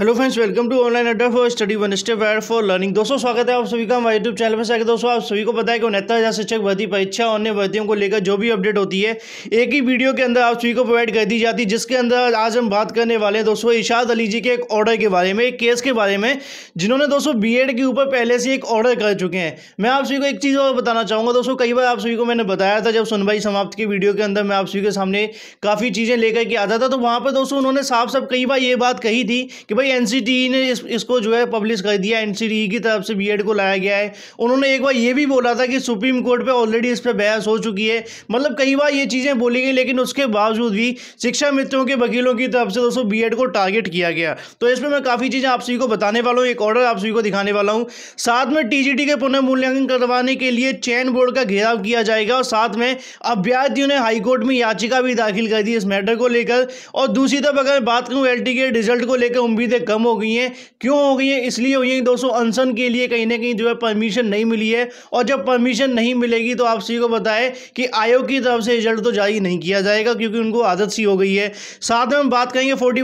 hello friends welcome to online Adda for study one step ahead for learning दोस्तों स्वागत है आप सभी का हमारे यूट्यूब चैनल पर सके दोस्तों आप सभी को बताया कि उनहत्तर हज़ार शिक्षक भर्ती परीक्षा और अन्य भर्तियों को लेकर जो भी अपडेट होती है एक ही वीडियो के अंदर आप सभी को प्रोवाइड कर दी जाती है जिसके अंदर आज हम बात करने वाले हैं दोस्तों इशाद अली जी के एक ऑर्डर के बारे में एक केस के बारे में जिन्होंने दोस्तों बी के ऊपर पहले से एक ऑर्डर कर चुके हैं मैं आप सभी को एक चीज़ और बताना चाहूँगा दोस्तों कई बार आप सभी को मैंने बताया था जब सुनवाई समाप्त की वीडियो के अंदर मैं आप सभी के सामने काफ़ी चीज़ें लेकर के आता था तो वहाँ पर दोस्तों उन्होंने साफ साफ कई बार ये बात कही थी कि भाई भाई एन ने इस, इसको जो है पब्लिश कर दिया एन की तरफ से बी को लाया गया है उन्होंने एक बार ये भी बोला था कि सुप्रीम कोर्ट पर ऑलरेडी इस पर बहस हो चुकी है मतलब कई बार ये चीज़ें बोली गई लेकिन उसके बावजूद भी शिक्षा मित्रों के वकीलों की तरफ से दोस्तों बी को टारगेट किया गया तो इसमें मैं काफ़ी चीज़ें आप सभी को बताने वाला हूँ एक ऑर्डर आप सभी को दिखाने वाला हूँ साथ में टी के पुनर्मूल्यांकन करवाने के लिए चैन बोर्ड का घेराव किया जाएगा और साथ में अभ्यर्थियों ने हाईकोर्ट में याचिका भी दाखिल कर दी इस मैटर को लेकर और दूसरी तरफ अगर बात करूँ एल के रिजल्ट को लेकर उम्मीदें कम हो गई हैं क्यों हो गई हैं इसलिए हुई हैं दोस्तों अनसन के लिए कहीं ना कहीं जो है परमिशन नहीं मिली है और जब परमिशन नहीं मिलेगी तो आप सभी को बताएं कि आयोग की तरफ से रिजल्ट तो जारी नहीं किया जाएगा क्योंकि उनको आदत सी हो गई है साथ में हम बात करेंगे फोर्टी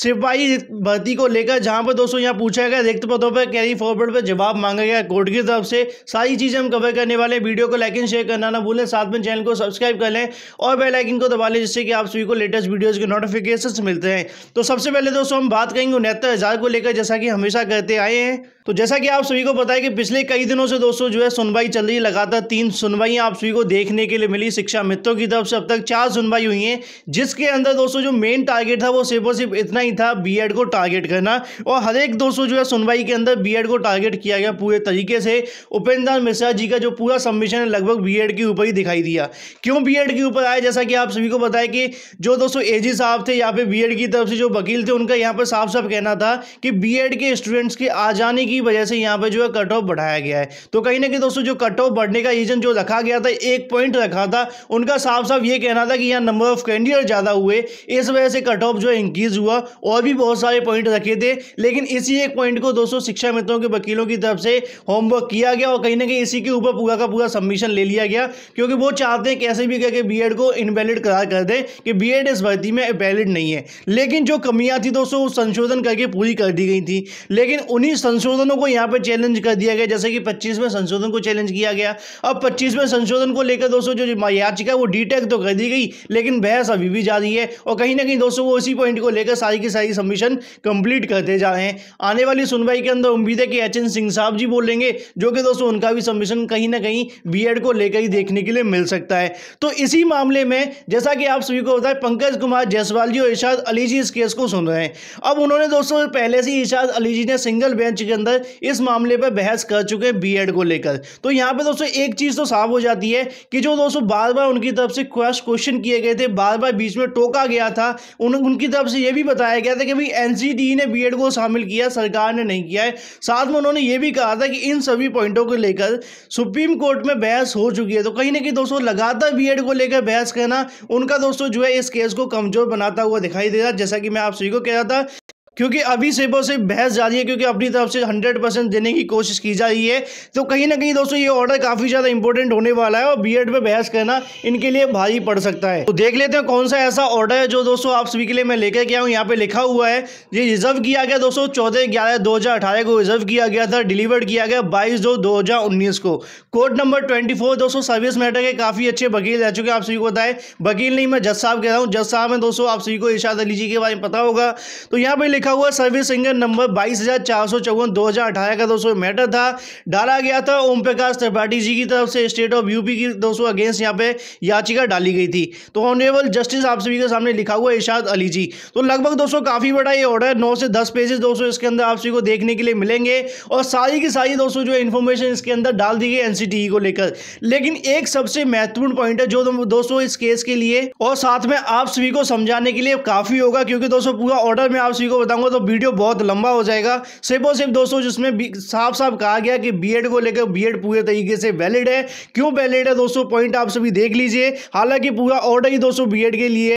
सिपाही भर्ती को लेकर जहां पर दोस्तों यहां पूछा गया रिक्त पदों पर कैरी फॉरवर्ड पर जवाब मांगा गया कोर्ट की तरफ से सारी चीज़ें हम कवर करने वाले हैं वीडियो को लाइक एंड शेयर करना ना भूलें साथ में चैनल को सब्सक्राइब कर लें और बेलाइकिन को दबा लें जिससे कि आप सभी को लेटेस्ट वीडियोज़ के नोटिफिकेशन मिलते हैं तो सबसे पहले दोस्तों हम बात करेंगे उनहत्तर हज़ार को लेकर जैसा कि हमेशा करते आए हैं तो जैसा कि आप सभी को पता है कि पिछले कई दिनों से दोस्तों जो है सुनवाई चल रही है लगातार तीन सुनवाई आप सभी को देखने के लिए मिली शिक्षा मित्रों की तरफ से अब तक चार सुनवाई हुई है जिसके अंदर दोस्तों जो मेन टारगेट था वो सिर्फ और सिर्फ इतना करना ही था बीएड को टारगेट करना और हर एक दोस्तों जो है सुनवाई के अंदर बीएड को टारगेट किया गया पूरे तरीके से उपेंद्र मिश्रा जी का जो पूरा सबमिशन है लगभग बीएड के ऊपर ही दिखाई दिया क्यों बीएड के ऊपर आया जैसा कि आप सभी को बताया कि जो दोस्तों ए साहब थे यहाँ पे बी की तरफ से जो वकील थे उनका यहाँ पर साफ साफ कहना था कि बी के स्टूडेंट्स के आ जाने की वजह से यहाँ पर जो है कट ऑफ बढ़ाया गया है तो कहीं ना कहीं दोस्तों जो कट ऑफ बढ़ने का रीजन जो रखा गया था एक पॉइंट रखा था उनका साफ साफ ये कहना था कि यहाँ नंबर ऑफ कैंडिडेट ज़्यादा हुए इस वजह से कट ऑफ जो इंक्रीज हुआ और भी बहुत सारे पॉइंट रखे थे लेकिन इसी एक पॉइंट को दोस्तों शिक्षा मित्रों के वकीलों की तरफ से होमवर्क किया गया और कहीं ना कहीं इसी के ऊपर पूरा का पूरा सबमिशन ले लिया गया क्योंकि वो चाहते हैं कैसे भी करके बी को इनवैलिड करार कर दें कि बी इस भर्ती में वैलिड नहीं है लेकिन जो कमियाँ थी दोस्तों संशोधन करके पूरी कर दी गई थी लेकिन उन्हीं संशोधनों को यहाँ पर चैलेंज कर दिया गया जैसे कि पच्चीसवें संशोधन को चैलेंज किया गया अब पच्चीसवें संशोधन को लेकर दोस्तों जो याचिका वो डिटेक्ट तो कर दी गई लेकिन बहस अभी भी जारी है और कहीं ना कहीं दोस्तों वो इसी पॉइंट को लेकर सारी की सारी सबमिशन कंप्लीट करते जा रहे हैं आने वाली सुनवाई के अंदर उम्मीद है कि एच एन सिंह साहब जी बोलेंगे जो कि दोस्तों उनका भी सबमिशन कहीं ना कहीं बी को लेकर ही देखने के लिए मिल सकता है तो इसी मामले में जैसा कि आप सभी को बताए पंकज कुमार जायसवाल जी और इशाद अली जी इस केस को सुन रहे हैं अब उन्होंने दोस्तों पहले से इशाद अली जी ने सिंगल बेंच के अंदर इस मामले पर बहस कर चुके हैं बी को लेकर तो यहाँ पर दोस्तों एक चीज़ तो साफ हो जाती है कि जो दोस्तों बार बार उनकी तरफ से क्वेश्चन किए गए थे बार बार बीच में टोका गया था उन, उनकी तरफ से यह भी बताया बताया गया था कि भाई एनसीटी e ने बीएड को शामिल किया सरकार ने नहीं किया है साथ में उन्होंने ये भी कहा था कि इन सभी पॉइंटों को लेकर सुप्रीम कोर्ट में बहस हो चुकी है तो कहीं ना कहीं दोस्तों लगातार बीएड को लेकर बहस करना उनका दोस्तों जो है इस केस को कमजोर बनाता हुआ दिखाई दे रहा जैसा कि मैं आप सभी को कह रहा था क्योंकि अभी सेबो से बहस जारी है क्योंकि अपनी तरफ से 100 परसेंट देने की कोशिश की जा रही है तो कहीं ना कहीं दोस्तों ये ऑर्डर काफ़ी ज़्यादा इंपॉर्टेंट होने वाला है और बीएड पे बहस करना इनके लिए भारी पड़ सकता है तो देख लेते हैं कौन सा ऐसा ऑर्डर है जो दोस्तों आप सभी के लिए मैं लेकर गया हूँ यहाँ पे लिखा हुआ है ये रिजर्व किया गया दोस्तों चौदह ग्यारह दो को रिजर्व किया गया था डिलीवर्ड किया गया बाईस दो दो को कोड नंबर ट्वेंटी दोस्तों सर्विस मैटर के काफ़ी अच्छे वकील रह चुके आप सभी को बताए वकील नहीं मैं जज साहब कह रहा हूँ जज साहब है दोस्तों आप सभी को इर्शाद अली जी के बारे में पता होगा तो यहाँ पे लिखा हुआ सर्विस सिंगर नंबर बाईस हजार चार सौ चौवन दो हजार अठारह का दोस्तों मैटर था डाला गया था ओम प्रकाश त्रिपाठी जी की तरफ से स्टेट ऑफ यूपी की दोस्तों अगेंस्ट यहाँ पे याचिका डाली गई थी तो ऑनरेबल जस्टिस आप सभी के सामने लिखा हुआ इशाद अली जी तो लगभग दोस्तों काफी बड़ा ये ऑर्डर नौ से दस पेजेस दोस्तों इसके अंदर आप सभी को देखने के लिए मिलेंगे और सारी की सारी दोस्तों जो इन्फॉर्मेशन इसके अंदर डाल दी गई एनसीटी e को लेकर लेकिन एक सबसे महत्वपूर्ण पॉइंट है जो दोस्तों इस केस के लिए और साथ में आप सभी को समझाने के लिए काफी होगा क्योंकि दोस्तों पूरा ऑर्डर में आप सभी को बताऊंगा तो वीडियो बहुत लंबा हो जाएगा सिर्फ और सिर्फ दोस्तों जिसमें साफ साफ कहा गया कि बीएड को लेकर बीएड पूरे तरीके से वैलिड है क्यों वैलिड है दोस्तों पॉइंट आप सभी देख लीजिए हालांकि पूरा ऑर्डर ही दोस्तों बीएड के लिए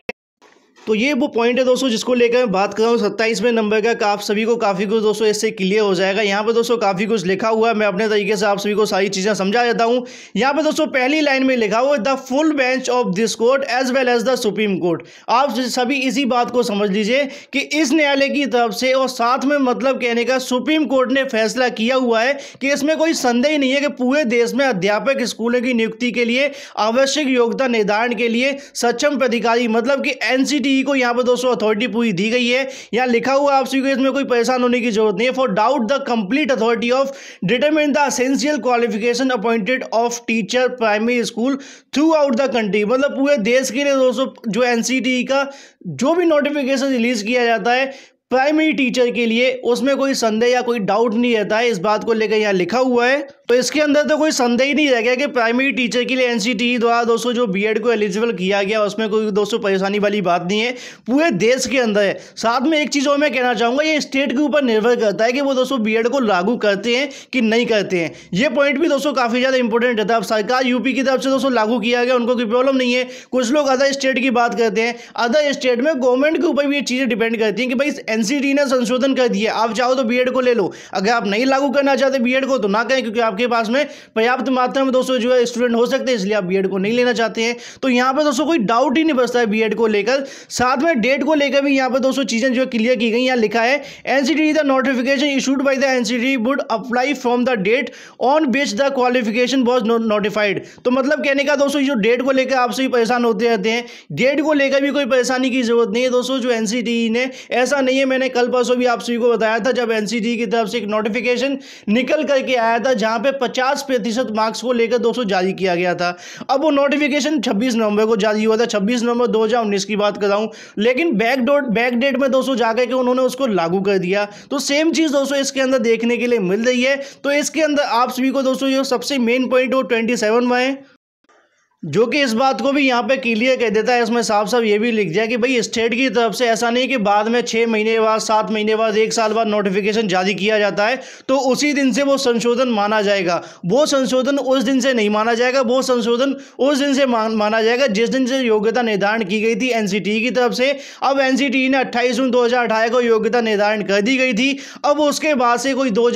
तो ये वो पॉइंट है दोस्तों जिसको लेकर मैं बात कर रहा हूँ सत्ताईसवें नंबर का, आप सभी को काफ़ी कुछ दोस्तों इससे क्लियर हो जाएगा यहाँ पे दोस्तों काफ़ी कुछ लिखा हुआ है मैं अपने तरीके से आप सभी को सारी चीज़ें समझा देता हूँ यहाँ पे दोस्तों पहली लाइन में लिखा हुआ the full bench of this court as well as the supreme court आप सभी इसी बात को समझ लीजिए कि इस न्यायालय की तरफ से और साथ में मतलब कहने का सुप्रीम कोर्ट ने फैसला किया हुआ है कि इसमें कोई संदेह नहीं है कि पूरे देश में अध्यापक स्कूलों की नियुक्ति के लिए आवश्यक योग्यता निर्धारण के लिए सक्षम प्राधिकारी मतलब कि एन ही को यहाँ पर दोस्तों अथॉरिटी पूरी दी गई है यहाँ लिखा हुआ आप सभी को इसमें कोई परेशान होने की जरूरत नहीं है for doubt the complete authority of determine the essential qualification appointed of teacher primary school throughout the country मतलब पूरे देश के लिए दोस्तों जो एन e का जो भी नोटिफिकेशन रिलीज किया जाता है प्राइमरी टीचर के लिए उसमें कोई संदेह या कोई डाउट नहीं रहता है इस बात को लेकर यहाँ लिखा हुआ है तो इसके अंदर तो कोई संदेह ही नहीं रह गया कि प्राइमरी टीचर के लिए एनसीटीई e द्वारा दोस्तों जो बीएड को एलिजिबल किया गया उसमें कोई दोस्तों परेशानी वाली बात नहीं है पूरे देश के अंदर है साथ में एक चीज़ और मैं कहना चाहूँगा ये स्टेट के ऊपर निर्भर करता है कि वो दोस्तों बी को लागू करते हैं कि नहीं करते हैं ये पॉइंट भी दोस्तों काफ़ी ज़्यादा इंपॉर्टेंट रहता है अब सरकार यूपी की तरफ से दोस्तों लागू किया गया उनको कोई प्रॉब्लम नहीं है कुछ लोग अदर स्टेट की बात करते हैं अदर स्टेट में गवर्नमेंट के ऊपर भी ये चीज़ें डिपेंड करती हैं कि भाई एन एनसीटी ने संशोधन कर दिया आप चाहो तो बीएड को ले लो अगर आप नहीं लागू करना चाहते बीएड को तो ना कहें क्योंकि आपके पास में पर्याप्त मात्रा में दोस्तों जो है स्टूडेंट हो सकते हैं इसलिए आप बीएड को नहीं लेना चाहते हैं तो यहाँ पर दोस्तों कोई डाउट ही नहीं बचता है बी को लेकर साथ में डेट को लेकर भी यहाँ पर दोस्तों चीज़ें जो क्लियर की गई यहाँ लिखा है NCT the notification issued by the NCT would apply from the date on which the qualification was notified तो मतलब कहने का दोस्तों जो डेट को लेकर आपसे ही परेशान होते रहते हैं डेट को लेकर भी कोई परेशानी की जरूरत नहीं है दोस्तों जो एनसीटी e ने ऐसा नहीं है है मैंने कल परसों भी आप सभी को बताया था जब एन की तरफ से एक नोटिफिकेशन निकल करके आया था जहाँ पे पचास प्रतिशत मार्क्स को लेकर दोस्तों जारी किया गया था अब वो नोटिफिकेशन छब्बीस नवंबर को जारी हुआ था छब्बीस नवंबर दो की बात कर रहा हूँ लेकिन बैक डोट बैक डेट में दोस्तों जाकर के उन्होंने उसको लागू कर दिया तो सेम चीज़ दोस्तों इसके अंदर देखने के लिए मिल रही है तो इसके अंदर आप सभी को दोस्तों जो सबसे मेन पॉइंट वो ट्वेंटी सेवन में जो कि इस बात को भी यहाँ पे क्लियर कह देता है इसमें साफ साफ ये भी लिख दिया कि भाई स्टेट की तरफ से ऐसा नहीं कि बाद में छः महीने बाद सात महीने बाद एक साल बाद नोटिफिकेशन जारी किया जाता है तो उसी दिन से वो संशोधन माना जाएगा वो संशोधन उस दिन से नहीं माना जाएगा वो संशोधन उस दिन से माना जाएगा जिस दिन से योग्यता निर्धारण की गई थी एन e की तरफ से अब एन e ने अट्ठाईस जून दो को योग्यता निर्धारण कर दी गई थी अब उसके बाद से कोई दो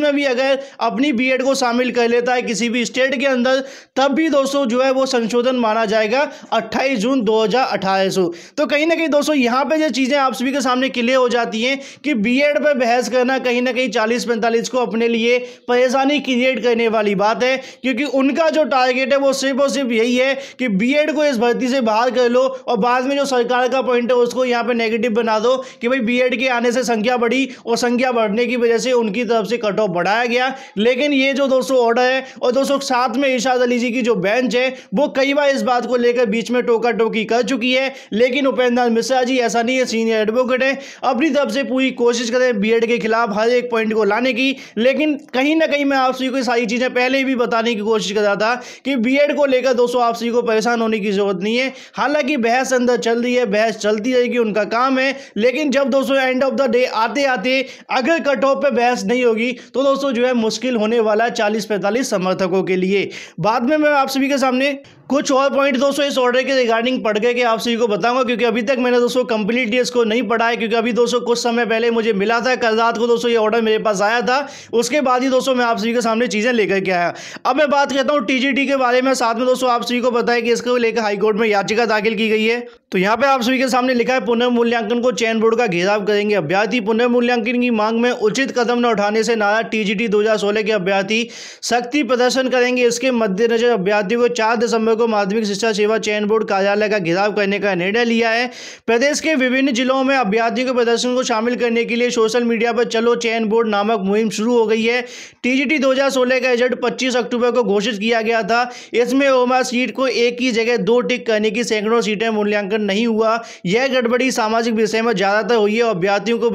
में भी अगर अपनी बी को शामिल कर लेता है किसी भी स्टेट के अंदर तब भी दोस्तों जो है वो संशोधन माना जाएगा 28 जून 2018 तो कहीं ना कहीं दोस्तों यहाँ पे जो चीज़ें आप सभी के सामने क्लियर हो जाती हैं कि बीएड पर बहस करना कहीं ना कहीं चालीस पैंतालीस को अपने लिए परेशानी क्रिएट करने वाली बात है क्योंकि उनका जो टारगेट है वो सिर्फ और सिर्फ यही है कि बीएड को इस भर्ती से बाहर कर लो और बाद में जो सरकार का पॉइंट है उसको यहाँ पर नेगेटिव बना दो कि भाई बीएड के आने से संख्या बढ़ी और संख्या बढ़ने की वजह से उनकी तरफ से कट ऑफ बढ़ाया गया लेकिन ये जो दोस्तों ऑर्डर है और दोस्तों साथ में इशाद अली जी की जो बेंच है वो कई बार इस बात को लेकर बीच में टोका टोकी कर चुकी है लेकिन उपेंद्र मिश्रा जी ऐसा नहीं है सीनियर एडवोकेट है अपनी तरफ से पूरी कोशिश करें बी के खिलाफ हर एक पॉइंट को लाने की लेकिन कहीं ना कहीं मैं आप सभी को सारी चीज़ें पहले भी बताने की कोशिश कर रहा था कि बी को लेकर दोस्तों आप सभी को परेशान होने की जरूरत नहीं है हालांकि बहस अंदर चल रही है बहस चलती रहेगी उनका काम है लेकिन जब दोस्तों एंड ऑफ द डे आते आते अगर कट ऑफ पर बहस नहीं होगी तो दोस्तों जो है मुश्किल होने वाला है चालीस पैंतालीस समर्थकों के लिए बाद में मैं आप सभी के सामने tip कुछ और पॉइंट दोस्तों इस ऑर्डर के रिगार्डिंग पढ़ के आप सभी को बताऊंगा क्योंकि अभी तक मैंने दोस्तों कंप्लीटली इसको नहीं पढ़ा है क्योंकि अभी दोस्तों कुछ समय पहले मुझे मिला था कल रात को दोस्तों ये ऑर्डर मेरे पास आया था उसके बाद ही दोस्तों मैं आप सभी के सामने चीज़ें लेकर के आया अब मैं बात करता हूँ टी के बारे में साथ में दोस्तों आप सभी को बताया कि इसको लेकर हाईकोर्ट में याचिका दाखिल की गई है तो यहाँ पे आप सभी के सामने लिखा है पुनर्मूल्यांकन को चयन बोर्ड का घेराव करेंगे अभ्यर्थी पुनर्मूल्यांकन की मांग में उचित कदम न उठाने से नारा टीजीटी 2016 के अभ्यर्थी शक्ति प्रदर्शन करेंगे इसके मद्देनजर अभ्यर्थियों को चार दिसंबर को माध्यमिक शिक्षा सेवा चयन बोर्ड कार्यालय का घेराव करने का निर्णय लिया है प्रदेश के विभिन्न जिलों में अभ्यर्थियों के प्रदर्शन को शामिल करने के लिए सोशल मीडिया पर चलो चयन बोर्ड नामक मुहिम शुरू हो गई है टीजीटी 2016 का रिजल्ट 25 अक्टूबर को घोषित किया गया था इसमें ओमा सीट को एक ही जगह दो टिक करने की सैकड़ों सीटें मूल्यांकन नहीं हुआ यह गड़बड़ी सामाजिक विषय में ज़्यादातर हुई है और अभ्यर्थियों को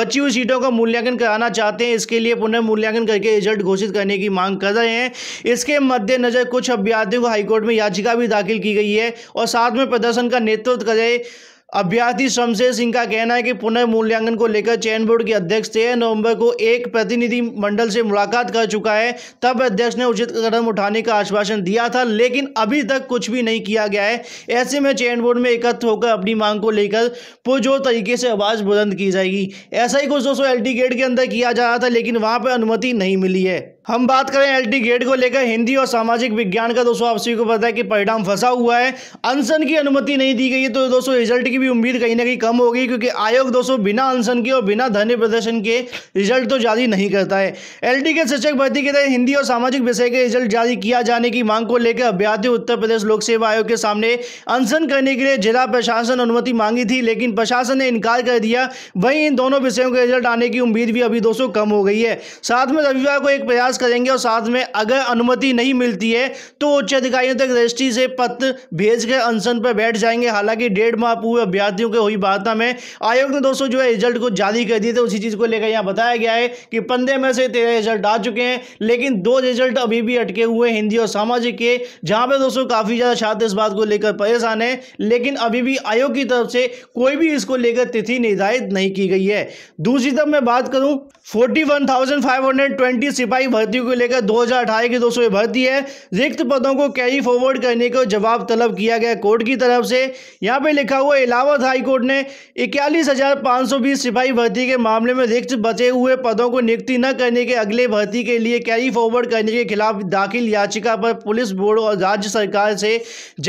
बची हुई सीटों का मूल्यांकन कराना चाहते हैं इसके लिए पुनर्मूल्यांकन करके रिजल्ट घोषित करने की मांग कर रहे हैं इसके मद्देनजर कुछ अभ्यर्थियों को हाईकोर्ट कोर्ट में याचिका भी दाखिल की गई है और साथ में प्रदर्शन का नेतृत्व कर रहे अभ्यर्थी शमशेर सिंह का कहना है कि पुनः मूल्यांकन को लेकर चयन बोर्ड के अध्यक्ष तेरह नवंबर को एक प्रतिनिधि मंडल से मुलाकात कर चुका है तब अध्यक्ष ने उचित कदम उठाने का आश्वासन दिया था लेकिन अभी तक कुछ भी नहीं किया गया है ऐसे में चयन बोर्ड में एकत्र होकर अपनी मांग को लेकर पुरजोर तरीके से आवाज़ बुलंद की जाएगी ऐसा ही कुछ दोस्तों एल गेट के अंदर किया जा रहा था लेकिन वहाँ पर अनुमति नहीं मिली है हम बात करें एलटी गेट को लेकर हिंदी और सामाजिक विज्ञान का दोस्तों आप सभी को पता है कि परिणाम फंसा हुआ है अनशन की अनुमति नहीं दी गई है तो दोस्तों रिजल्ट की भी उम्मीद कहीं ना कहीं कम होगी क्योंकि आयोग दोस्तों बिना अनशन के और बिना धन्य प्रदर्शन के रिजल्ट तो जारी नहीं करता है एल के शिक्षक भर्ती के तहत हिंदी और सामाजिक विषय के रिजल्ट जारी किया जाने की मांग को लेकर अभ्यर्थी उत्तर प्रदेश लोक सेवा आयोग के सामने अनशन करने के लिए जिला प्रशासन अनुमति मांगी थी लेकिन प्रशासन ने इनकार कर दिया वहीं इन दोनों विषयों के रिजल्ट आने की उम्मीद भी अभी दोस्तों कम हो गई है साथ में रविवार को एक प्रयास प्रयास करेंगे और साथ में अगर अनुमति नहीं मिलती है तो उच्च अधिकारियों तक रजिस्ट्री से पत्र भेज कर अनशन पर बैठ जाएंगे हालांकि डेढ़ माह पूर्व अभ्यर्थियों के हुई वार्ता में आयोग ने दोस्तों जो है रिजल्ट को जारी कर दिए थे उसी चीज़ को लेकर यहाँ बताया गया है कि पंद्रह में से तेरह रिजल्ट आ चुके हैं लेकिन दो रिजल्ट अभी भी अटके हुए हिंदी और सामाजिक के जहां पर दोस्तों काफ़ी ज़्यादा छात्र इस बात को लेकर परेशान है लेकिन अभी भी आयोग की तरफ से कोई भी इसको लेकर तिथि निर्धारित नहीं की गई है दूसरी तरफ मैं बात करूं फोर्टी सिपाही भर्ती को लेकर दो हज़ार अठारह की दोस्तों भर्ती है रिक्त पदों को कैरी फॉरवर्ड करने का जवाब तलब किया गया कोर्ट की तरफ से यहाँ पे लिखा हुआ इलाहाबाद हाईकोर्ट ने इक्यालीस हज़ार पाँच सौ बीस सिपाही भर्ती के मामले में रिक्त बचे हुए पदों को नियुक्ति न करने के अगले भर्ती के लिए कैरी फॉरवर्ड करने के खिलाफ दाखिल याचिका पर पुलिस बोर्ड और राज्य सरकार से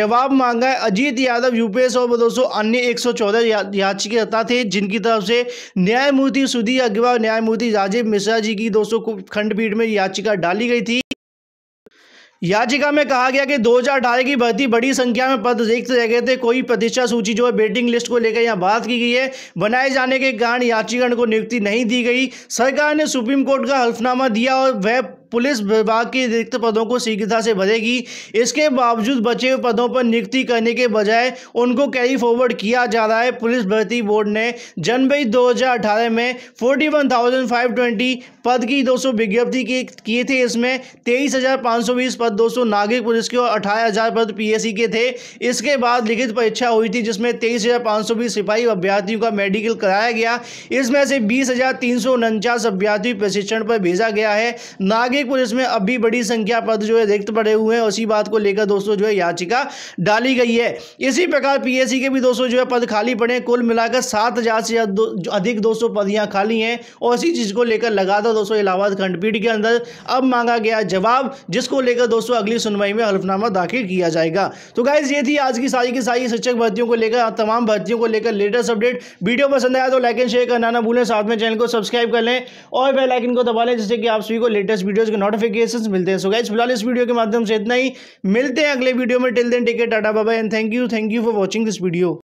जवाब मांगा है अजीत यादव यूपीएस और दोस्तों अन्य एक सौ चौदह याचिकाता थे जिनकी तरफ से न्यायमूर्ति सुधीर अग्रवाल न्यायमूर्ति राजीव मिश्रा जी की दोस्तों खंडपीठ में याचिका डाली गई थी याचिका में कहा गया कि हजार ढाई की बढ़ती बड़ी संख्या में पद रिक्त रह गए थे कोई प्रतीक्षा सूची जो है वेटिंग लिस्ट को लेकर यहाँ बात की गई है बनाए जाने के कारण याचिका को नियुक्ति नहीं दी गई सरकार ने सुप्रीम कोर्ट का हल्फनामा दिया और वह पुलिस विभाग के रिक्त पदों को शीघ्रता से भरेगी इसके बावजूद बचे हुए पदों पर नियुक्ति करने के बजाय उनको कैरी फॉरवर्ड किया जा रहा है पुलिस भर्ती बोर्ड ने जनवरी 2018 में 41,520 पद की 200 विज्ञप्ति किए थे इसमें 23,520 पद 200 नागरिक पुलिस के और अठारह पद पीएससी के थे इसके बाद लिखित परीक्षा हुई थी जिसमें बीस सिपाही अभ्यर्थियों का मेडिकल कराया गया इसमें से बीस अभ्यर्थी प्रशिक्षण पर भेजा गया है नागरिक यूनिक पुलिस में अब भी बड़ी संख्या पद जो है रिक्त पड़े हुए हैं उसी बात को लेकर दोस्तों जो है याचिका डाली गई है इसी प्रकार पीएससी के भी दोस्तों जो है पद खाली पड़े कुल मिलाकर सात हजार से अधिक दोस्तों पद यहाँ खाली हैं और इसी चीज़ को लेकर लगातार दोस्तों इलाहाबाद खंडपीठ के अंदर अब मांगा गया जवाब जिसको लेकर दोस्तों अगली सुनवाई में हल्फनामा दाखिल किया जाएगा तो गाइज ये थी आज की सारी की सारी शिक्षक भर्तियों को लेकर तमाम भर्तियों को लेकर लेटेस्ट अपडेट वीडियो पसंद आया तो लाइक एंड शेयर करना ना भूलें साथ में चैनल को सब्सक्राइब कर लें और बेलाइकन को दबा लें जिससे कि आप सभी को लेटेस्ट वीडियो के नोटिफिकेशन मिलते हैं सो गाइज फिलहाल इस वीडियो के माध्यम से इतना ही मिलते हैं अगले वीडियो में टिल दिन टिकट टाटा बाबा and thank you thank you for watching this video